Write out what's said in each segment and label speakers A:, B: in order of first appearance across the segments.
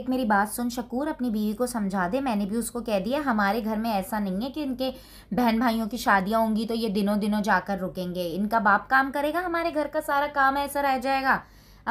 A: एक मेरी बात सुन शकूर अपनी बीवी को समझा दे मैंने भी उसको कह दिया हमारे घर में ऐसा नहीं है कि इनके बहन भाइयों की शादियां होंगी तो ये दिनों दिनों जाकर रुकेंगे इनका बाप काम करेगा हमारे घर का सारा काम ऐसा रह जाएगा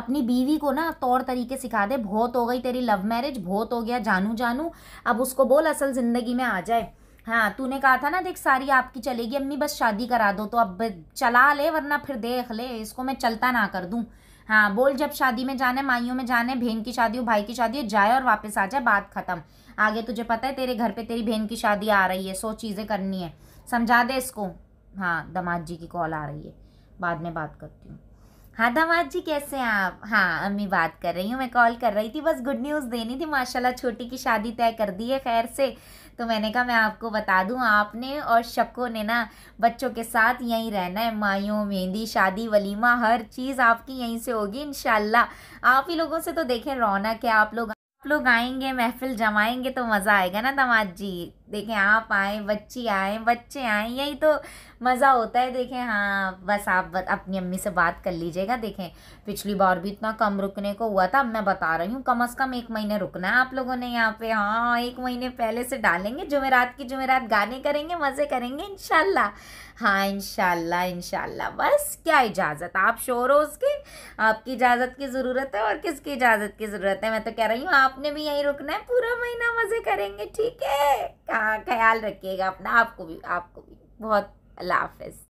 A: अपनी बीवी को ना तौर तरीके सिखा दे बहुत हो गई तेरी लव मैरिज बहुत हो गया जानू जानू अब उसको बोल असल ज़िंदगी में आ जाए हाँ तूने कहा था ना देख सारी आपकी चलेगी अम्मी बस शादी करा दो तो अब चला ले वरना फिर देख ले इसको मैं चलता ना कर दूँ हाँ बोल जब शादी में जाने माइयों में जाने बहन की शादी हो भाई की शादी हो जाए और वापस आ जाए बात खत्म आगे तुझे पता है तेरे घर पे तेरी बहन की शादी आ रही है सो चीज़ें करनी है समझा दे इसको हाँ दमाद जी की कॉल आ रही है बाद में बात करती हूँ हाँ दामाद जी कैसे हैं आप हाँ अम्मी बात कर रही हूँ मैं कॉल कर रही थी बस गुड न्यूज़ देनी थी माशाल्लाह छोटी की शादी तय कर दी है खैर से तो मैंने कहा मैं आपको बता दूँ आपने और शको ने ना बच्चों के साथ यहीं रहना है माइयों मेहंदी शादी वलीमा हर चीज़ आपकी यहीं से होगी इन आप ही लोगों से तो देखें रौनक है आप लोग आप लोग आएंगे महफिल जमाएंगे तो मज़ा आएगा ना दामाद जी देखें आप आए बच्ची आए बच्चे आए यही तो मज़ा होता है देखें हाँ बस आप अपनी अम्मी से बात कर लीजिएगा देखें पिछली बार भी इतना कम रुकने को हुआ था अब मैं बता रही हूँ कम अज़ कम एक महीने रुकना है आप लोगों ने यहाँ पे हाँ एक महीने पहले से डालेंगे जुमेरात की जुमेरात गाने करेंगे मज़े करेंगे इन हाँ इन इनशाला बस क्या इजाज़त आप शोर हो उसके आपकी इजाज़त की ज़रूरत है और किसकी इजाज़त की ज़रूरत है मैं तो कह रही हूँ आपने भी यहीं रुकना है पूरा महीना मज़े करेंगे ठीक है ख्याल रखिएगा अपना आपको भी आपको भी बहुत अल्लाह हाफिज़